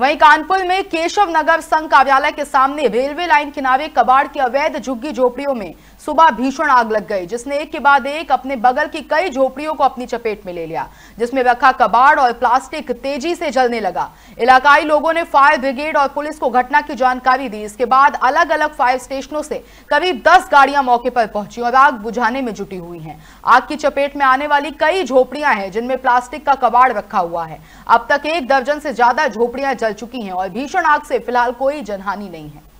वहीं कानपुर में केशव नगर संघ कार्यालय के सामने रेलवे लाइन किनारे कबाड़ की अवैध झुग्गी झोपड़ियों में सुबह भीषण आग लग गई जिसने एक के बाद एक अपने बगल की कई झोपड़ियों को अपनी चपेट में ले लिया जिसमें रखा कबाड़ और प्लास्टिक तेजी से जलने लगा इलाकाई लोगों ने फायर ब्रिगेड और पुलिस को घटना की जानकारी दी इसके बाद अलग अलग फायर स्टेशनों से करीब दस गाड़ियां मौके पर पहुंची और आग बुझाने में जुटी हुई है आग की चपेट में आने वाली कई झोपड़ियां हैं जिनमें प्लास्टिक का कबाड़ रखा हुआ है अब तक एक दर्जन से ज्यादा झोपड़ियां जल चुकी हैं और भीषण आग से फिलहाल कोई जनहानि नहीं है